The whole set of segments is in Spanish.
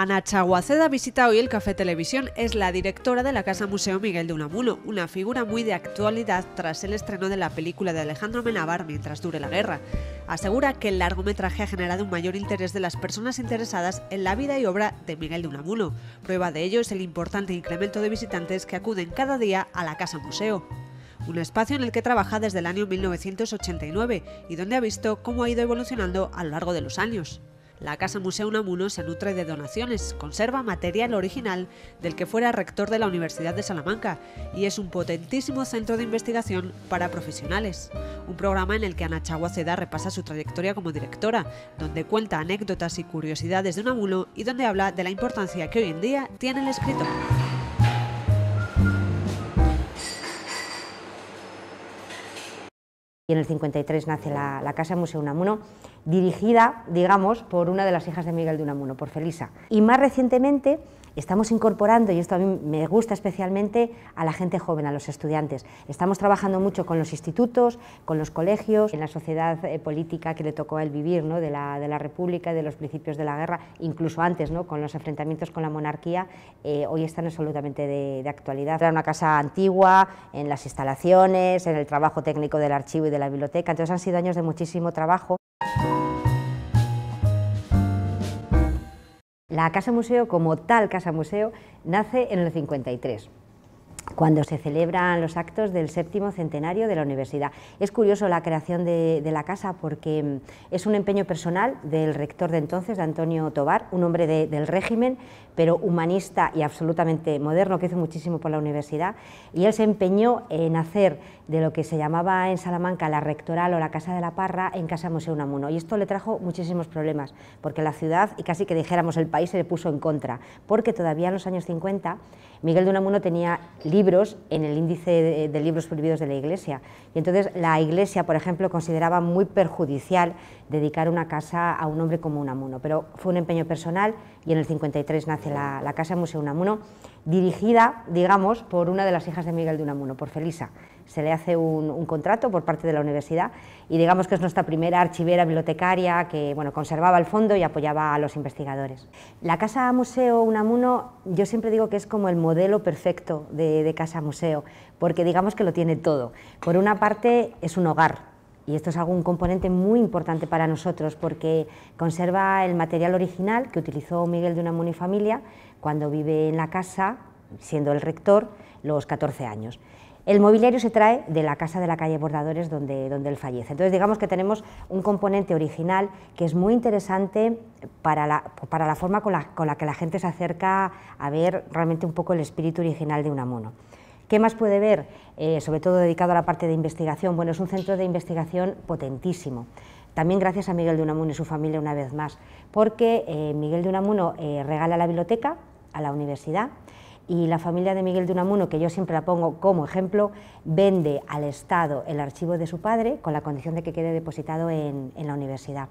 Ana Chaguaceda visita hoy el Café Televisión. Es la directora de la Casa Museo Miguel de Unamuno, una figura muy de actualidad tras el estreno de la película de Alejandro Menabar mientras dure la guerra. Asegura que el largometraje ha generado un mayor interés de las personas interesadas en la vida y obra de Miguel de Unamuno. Prueba de ello es el importante incremento de visitantes que acuden cada día a la Casa Museo un espacio en el que trabaja desde el año 1989 y donde ha visto cómo ha ido evolucionando a lo largo de los años. La Casa Museo Unamuno se nutre de donaciones, conserva material original del que fuera rector de la Universidad de Salamanca y es un potentísimo centro de investigación para profesionales. Un programa en el que Ana Chaguaceda repasa su trayectoria como directora, donde cuenta anécdotas y curiosidades de Unamuno y donde habla de la importancia que hoy en día tiene el escritor. y en el 53 nace la, Casa Museo Unamuno, dirigida, digamos, por una de las hijas de Miguel de Unamuno, por Felisa. Y más recientemente Estamos incorporando, y esto a mí me gusta especialmente, a la gente joven, a los estudiantes. Estamos trabajando mucho con los institutos, con los colegios, en la sociedad eh, política que le tocó a él vivir, ¿no? de, la, de la República de los principios de la guerra, incluso antes, ¿no? con los enfrentamientos con la monarquía, eh, hoy están absolutamente de, de actualidad. Era una casa antigua, en las instalaciones, en el trabajo técnico del archivo y de la biblioteca, entonces han sido años de muchísimo trabajo La Casa Museo como tal Casa Museo nace en el 53 cuando se celebran los actos del séptimo centenario de la universidad. Es curioso la creación de, la casa porque mm, es un empeño personal del rector de entonces, de Antonio Tobar, un hombre del régimen, pero humanista y absolutamente moderno, que hizo muchísimo por la universidad, y él se empeñó en hacer de lo que se llamaba en Salamanca la rectoral o la Casa de la Parra en Casa Museo Unamuno, y esto le trajo muchísimos problemas, porque la ciudad, y casi que dijéramos el país, se le puso en contra, porque todavía en los años 50 Miguel de Unamuno tenía libros en el índice de, libros prohibidos de la Iglesia. Y entonces la Iglesia, por ejemplo, consideraba muy perjudicial dedicar una casa a un hombre como Unamuno, pero fue un empeño personal y en el 53 nace la, la Casa Museo Unamuno, dirigida, digamos, por una de las hijas de Miguel de Unamuno, por Felisa, se le hace un, contrato por parte de la universidad y digamos que es nuestra primera archivera bibliotecaria que conservaba el fondo y apoyaba a los investigadores. La Casa Museo Unamuno yo siempre digo que es como el modelo perfecto de, Casa Museo porque digamos que lo tiene todo. Por una parte es un hogar, y esto es un componente muy importante para nosotros porque conserva el material original que utilizó Miguel de Unamuno y familia cuando vive en la casa, siendo el rector, los 14 años. El mobiliario se trae de la casa de la calle Bordadores donde, él fallece. Entonces digamos que tenemos un componente original que es muy interesante para la, forma con la, que la gente se acerca a ver realmente un poco el espíritu original de Unamuno. ¿Qué más puede ver? Eh, sobre todo dedicado a la parte de investigación. Bueno, es un centro de investigación potentísimo. También gracias a Miguel de Unamuno y su familia una vez más, porque eh, Miguel de Unamuno eh, regala la biblioteca a la universidad y la familia de Miguel de Unamuno, que yo siempre la pongo como ejemplo, vende al Estado el archivo de su padre con la condición de que quede depositado en, en la universidad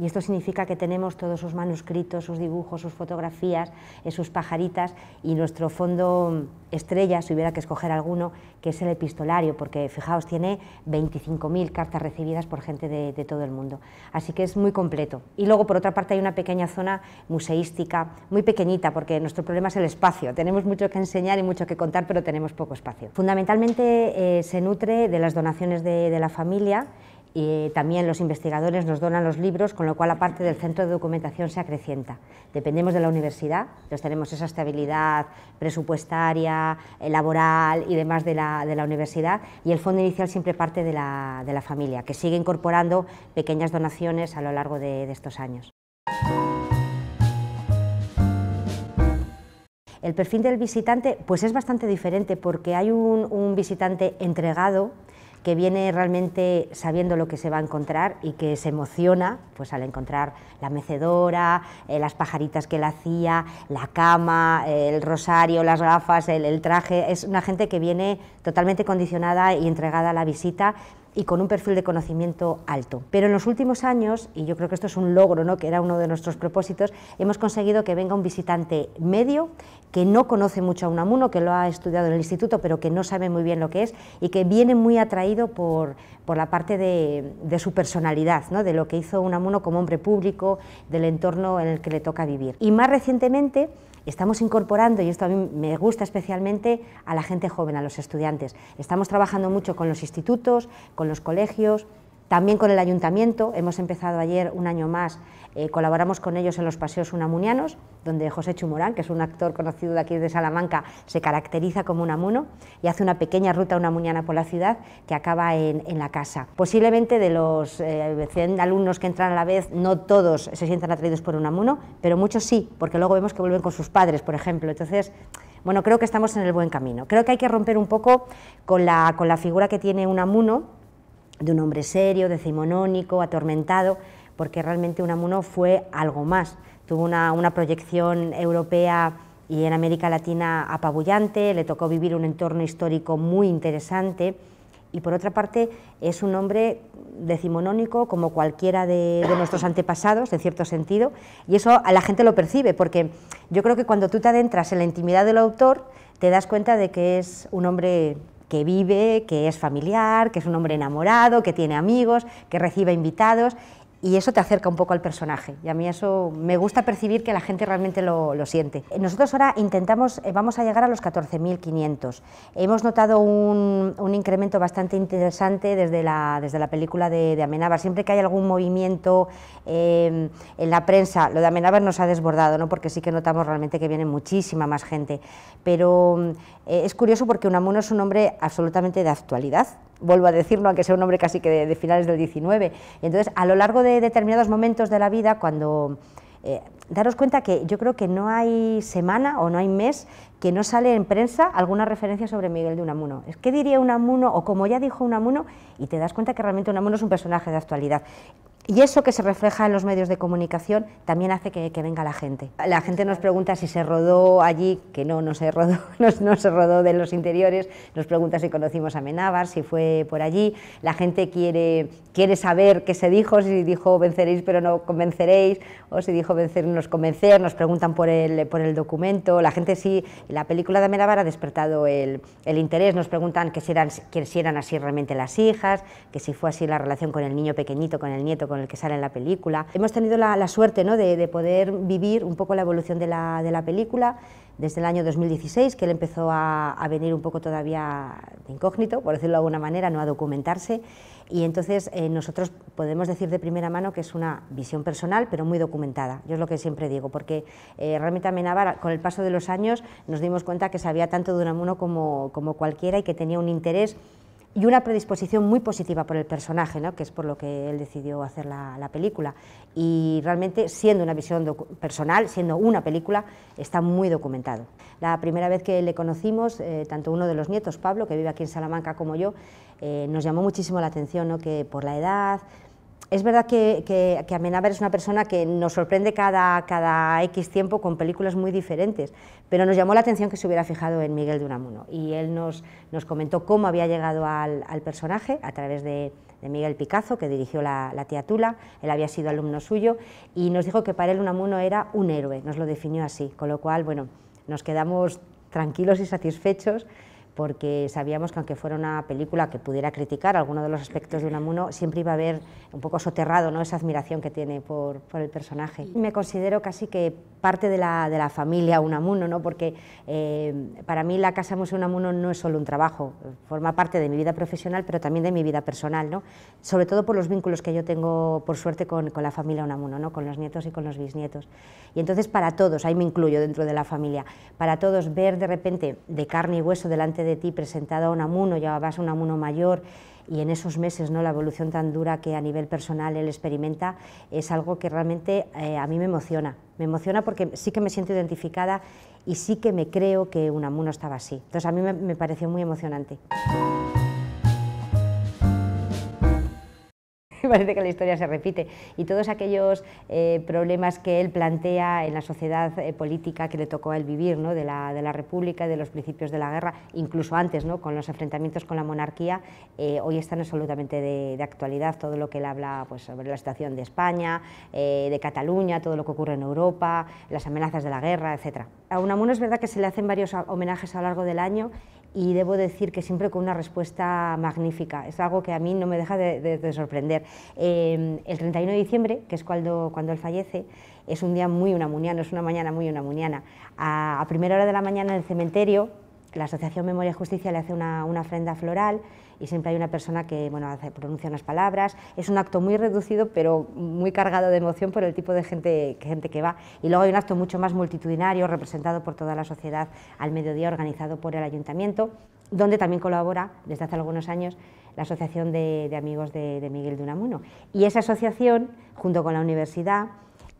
y esto significa que tenemos todos sus manuscritos, sus dibujos, sus fotografías, eh, sus pajaritas y nuestro fondo estrella, si hubiera que escoger alguno, que es el epistolario, porque fijaos, tiene 25.000 cartas recibidas por gente de, todo el mundo. Así que es muy completo. Y luego, por otra parte, hay una pequeña zona museística, muy pequeñita, porque nuestro problema es el espacio. Tenemos mucho que enseñar y mucho que contar, pero tenemos poco espacio. Fundamentalmente eh, se nutre de las donaciones de la familia y también los investigadores nos donan los libros, con lo cual la parte del centro de documentación se acrecienta. Dependemos de la universidad, entonces tenemos esa estabilidad presupuestaria, eh, laboral y demás de la, universidad, y el fondo inicial siempre parte de la, familia, que sigue incorporando pequeñas donaciones a lo largo de, estos años. El perfil del visitante pues es bastante diferente porque hay un visitante entregado, que viene realmente sabiendo lo que se va a encontrar y que se emociona pues, al encontrar la mecedora, eh, las pajaritas que la hacía, la cama, el rosario, las gafas, el traje. Es una gente que viene totalmente condicionada y entregada a la visita y con un perfil de conocimiento alto. Pero en los últimos años, y yo creo que esto es un logro, ¿no? que era uno de nuestros propósitos, hemos conseguido que venga un visitante medio que no conoce mucho a Unamuno, que lo ha estudiado en el instituto, pero que no sabe muy bien lo que es y que viene muy atraído por, la parte de, su personalidad, de lo que hizo Unamuno como hombre público, del entorno en el que le toca vivir. Y más recientemente, Estamos incorporando, y esto a mí me gusta especialmente, a la gente joven, a los estudiantes. Estamos trabajando mucho con los institutos, con los colegios, también con el ayuntamiento, hemos empezado ayer un año más, eh, colaboramos con ellos en los paseos unamunianos, donde José Chumorán, que es un actor conocido de aquí de Salamanca, se caracteriza como unamuno y hace una pequeña ruta unamuniana por la ciudad que acaba en, la casa. Posiblemente de los 100 eh, alumnos que entran a la vez, no todos se sientan atraídos por unamuno, pero muchos sí, porque luego vemos que vuelven con sus padres, por ejemplo. Entonces, bueno, creo que estamos en el buen camino. Creo que hay que romper un poco con con la figura que tiene Unamuno de un hombre serio, decimonónico, atormentado, porque realmente Unamuno fue algo más. Tuvo una, proyección europea y en América Latina apabullante, le tocó vivir un entorno histórico muy interesante y por otra parte es un hombre decimonónico como cualquiera de, de, nuestros antepasados, en cierto sentido, y eso a la gente lo percibe, porque yo creo que cuando tú te adentras en la intimidad del autor, te das cuenta de que es un hombre que vive, que es familiar, que es un hombre enamorado, que tiene amigos, que recibe invitados y eso te acerca un poco al personaje. Y a mí eso me gusta percibir que la gente realmente lo, siente. Nosotros ahora intentamos, eh, vamos a llegar a los 14.500. Hemos notado un, incremento bastante interesante desde la, desde la película de, de Amenábar. Siempre que hay algún movimiento em, en la prensa, lo de Amenábar nos ha desbordado, ¿no? porque sí que notamos realmente que viene muchísima más gente. Pero mm, eh, es curioso porque Unamuno es un hombre absolutamente de actualidad vuelvo a decirlo, aunque sea un hombre casi que de, finales del 19. Entonces, a lo largo de determinados momentos de la vida, cuando... Eh, daros cuenta que yo creo que no hay semana o no hay mes que no sale en prensa alguna referencia sobre Miguel de Unamuno. Es que diría Unamuno, o como ya dijo Unamuno, y te das cuenta que realmente Unamuno es un personaje de actualidad. Y eso que se refleja en los medios de comunicación también hace que, venga la gente. La gente nos pregunta si se rodó allí, que no, no se rodó, no, se rodó de los interiores, nos pregunta si conocimos a Menábar, si fue por allí. La gente quiere, quiere saber qué se dijo, si dijo venceréis pero no convenceréis, o si dijo vencernos convencer, nos preguntan por el, por el documento. La gente sí la película de Amenábar ha despertado el, interés, nos preguntan que si, eran, así realmente las hijas, que si fue así la relación con el niño pequeñito, con el nieto, con el que sale en la película. Hemos tenido la, suerte de, poder vivir un poco la evolución de la película desde el año 2016, que él empezó a, venir un poco todavía de incógnito, por decirlo de alguna manera, no a documentarse. Y entonces eh, nosotros podemos decir de primera mano que es una visión personal, pero muy documentada. Yo es lo que siempre digo, porque eh, realmente realmente Amenábar, con el paso de los años, nos dimos cuenta que sabía tanto de Unamuno como, como cualquiera y que tenía un interés y una predisposición muy positiva por el personaje, que es por lo que él decidió hacer la, película. Y realmente, siendo una visión personal, siendo una película, está muy documentado. La primera vez que le conocimos, eh, tanto uno de los nietos, Pablo, que vive aquí en Salamanca, como yo, eh, nos llamó muchísimo la atención que por la edad, es verdad que, que, Amenábar es una persona que nos sorprende cada, cada X tiempo con películas muy diferentes, pero nos llamó la atención que se hubiera fijado en Miguel de Unamuno y él nos, nos comentó cómo había llegado al, personaje a través de, Miguel Picazo, que dirigió la, la, tía él había sido alumno suyo, y nos dijo que para él Unamuno era un héroe, nos lo definió así, con lo cual, bueno, nos quedamos tranquilos y satisfechos porque sabíamos que aunque fuera una película que pudiera criticar alguno de los aspectos de Unamuno, siempre iba a haber un poco soterrado ¿no? esa admiración que tiene por, por el personaje. Me considero casi que parte de la, de la familia Unamuno, ¿no? porque eh, para mí la Casa Museo Unamuno no es solo un trabajo, forma parte de mi vida profesional, pero también de mi vida personal, ¿no? sobre todo por los vínculos que yo tengo, por suerte, con, con la familia Unamuno, ¿no? con los nietos y con los bisnietos. Y entonces para todos, ahí me incluyo dentro de la familia, para todos ver de repente de carne y hueso delante de ti presentado a ya vas a amuno mayor, y en esos meses ¿no? la evolución tan dura que a nivel personal él experimenta es algo que realmente eh, a mí me emociona. Me emociona porque sí que me siento identificada y sí que me creo que un amuno estaba así. Entonces a mí me pareció muy emocionante. parece que la historia se repite. Y todos aquellos eh, problemas que él plantea en la sociedad eh, política que le tocó a él vivir, ¿no? de, la, de la República, de los principios de la guerra, incluso antes, ¿no? con los enfrentamientos con la monarquía, eh, hoy están absolutamente de, actualidad. Todo lo que él habla pues, sobre la situación de España, de Cataluña, todo lo que ocurre en Europa, las amenazas de la guerra, etc. A Unamuno es verdad que se le hacen varios homenajes a lo largo del año y debo decir que siempre con una respuesta magnífica. Es algo que a mí no me deja de, sorprender. Em, el 31 de diciembre, que es cuando, cuando él fallece, es un día muy unamuniano, es una mañana muy unamuniana. A, a primera hora de la mañana en el cementerio la Asociación Memoria y Justicia le hace una, ofrenda floral y siempre hay una persona que bueno, pronuncia unas palabras. Es un acto muy reducido, pero muy cargado de emoción por el tipo de gente, gente que va. Y luego hay un acto mucho más multitudinario, representado por toda la sociedad al mediodía, organizado por el ayuntamiento, donde también colabora desde hace algunos años la Asociación de, Amigos de, de Miguel de Unamuno. Y esa asociación, junto con la universidad,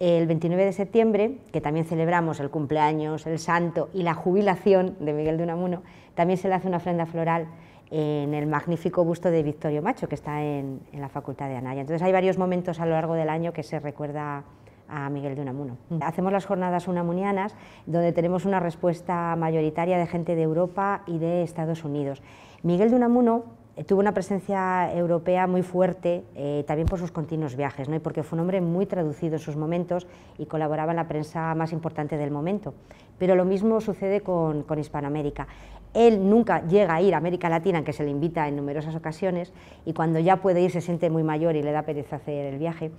el 29 de septiembre, que también celebramos el cumpleaños, el santo y la jubilación de Miguel de Unamuno, también se le hace una ofrenda floral en el magnífico busto de Victorio Macho, que está en, la Facultad de Anaya. Entonces hay varios momentos a lo largo del año que se recuerda a Miguel de Unamuno. Hacemos las jornadas unamunianas, donde tenemos una respuesta mayoritaria de gente de Europa y de Estados Unidos. Miguel de Unamuno tuvo una presencia europea muy fuerte, eh, también por sus continuos viajes, ¿no? porque fue un hombre muy traducido en sus momentos y colaboraba en la prensa más importante del momento. Pero lo mismo sucede con, Hispanoamérica. Él nunca llega a ir a América Latina, aunque se le invita en numerosas ocasiones, y cuando ya puede ir se siente muy mayor y le da pereza hacer el viaje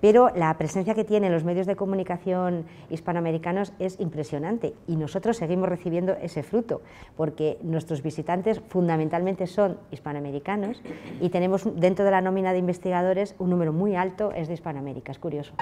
pero la presencia que tienen los medios de comunicación hispanoamericanos es impresionante y nosotros seguimos recibiendo ese fruto, porque nuestros visitantes fundamentalmente son hispanoamericanos y tenemos dentro de la nómina de investigadores un número muy alto es de Hispanoamérica, es curioso.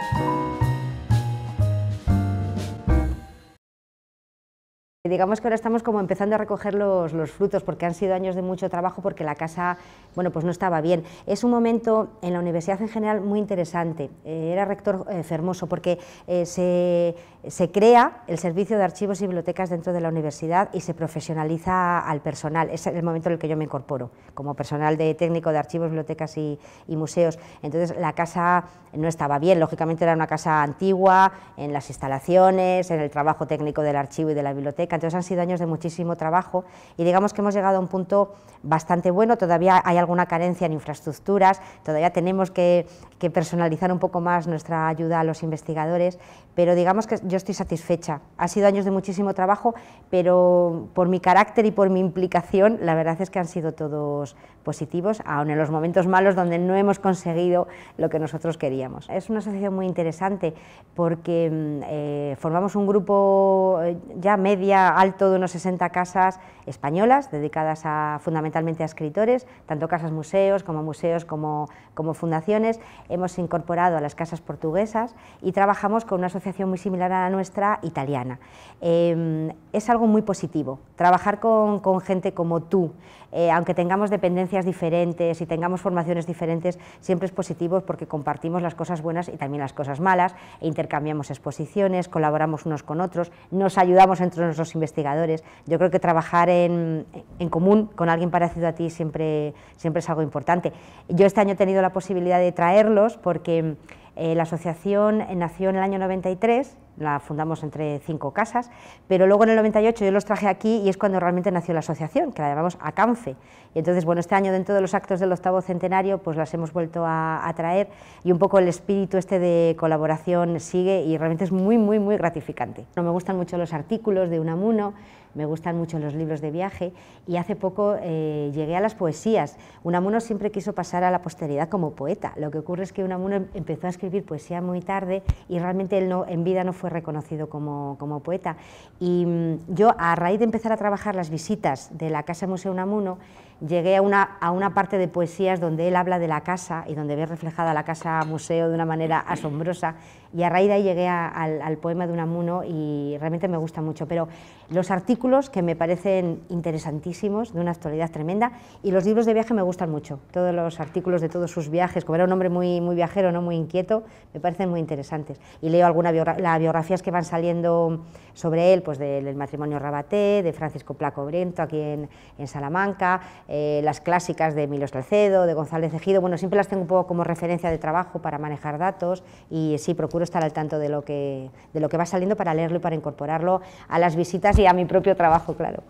Digamos que ahora estamos como empezando a recoger los, frutos porque han sido años de mucho trabajo porque la casa bueno, pues no estaba bien. Es un momento en la universidad en general muy interesante. Eh, era rector eh, Fermoso porque eh, se, crea el servicio de archivos y bibliotecas dentro de la universidad y se profesionaliza al personal. Es el momento en el que yo me incorporo como personal de técnico de archivos, bibliotecas y museos. Entonces la casa no estaba bien. Lógicamente era una casa antigua en las instalaciones, en el trabajo técnico del archivo y de la biblioteca entonces han sido años de muchísimo trabajo y digamos que hemos llegado a un punto bastante bueno. Todavía hay alguna carencia en infraestructuras, todavía tenemos que, personalizar un poco más nuestra ayuda a los investigadores, pero digamos que yo estoy satisfecha. Ha sido años de muchísimo trabajo, pero por mi carácter y por mi implicación, la verdad es que han sido todos positivos, aun en los momentos malos donde no hemos conseguido lo que nosotros queríamos. Es una asociación muy interesante porque mm, eh, formamos un grupo eh, ya media alto de unos 60 casas españolas dedicadas a, fundamentalmente a escritores, tanto casas museos como museos como, como fundaciones. Hemos incorporado a las casas portuguesas y trabajamos con una asociación muy similar a la nuestra, italiana. Em, es algo muy positivo, trabajar con, gente como tú, eh, aunque tengamos dependencias diferentes y tengamos formaciones diferentes, siempre es positivo porque compartimos las cosas buenas y también las cosas malas, e intercambiamos exposiciones, colaboramos unos con otros, nos ayudamos entre nosotros investigadores. Yo creo que trabajar en, en, común con alguien parecido a ti siempre, siempre es algo importante. Yo este año he tenido la posibilidad de traerlos porque eh, la asociación nació en el año 93, la fundamos entre cinco casas, pero luego en el 98 yo los traje aquí y es cuando realmente nació la asociación, que la llamamos ACANFE. Y entonces, bueno, este año dentro de los actos del octavo centenario, pues las hemos vuelto a, traer y un poco el espíritu este de colaboración sigue y realmente es muy, muy, muy gratificante. No me gustan mucho los artículos de Unamuno, me gustan mucho los libros de viaje y hace poco eh, llegué a las poesías. Unamuno siempre quiso pasar a la posteridad como poeta. Lo que ocurre es que Unamuno em-, empezó a escribir poesía muy tarde y realmente él no, en vida no fue reconocido como, poeta. Y mm, yo, a raíz de empezar a trabajar las visitas de la Casa Museo Unamuno, llegué a una, a una parte de poesías donde él habla de la casa y donde ve reflejada la casa museo de una manera asombrosa y a raíz de ahí llegué al, poema de Unamuno y realmente me gusta mucho. Pero los artículos que me parecen interesantísimos, de una actualidad tremenda, y los libros de viaje me gustan mucho. Todos los artículos de todos sus viajes, como era un hombre muy, muy viajero, no muy inquieto, me parecen muy interesantes. Y leo algunas biografías que van saliendo sobre él, pues del, matrimonio Rabaté, de Francisco Placo Brento aquí en, en Salamanca, eh, las clásicas de Milos Salcedo, de González Ejido, bueno, siempre las tengo un poco como referencia de trabajo para manejar datos y sí procuro estar al tanto de lo que, de lo que va saliendo para leerlo y para incorporarlo a las visitas y a mi propio trabajo, claro.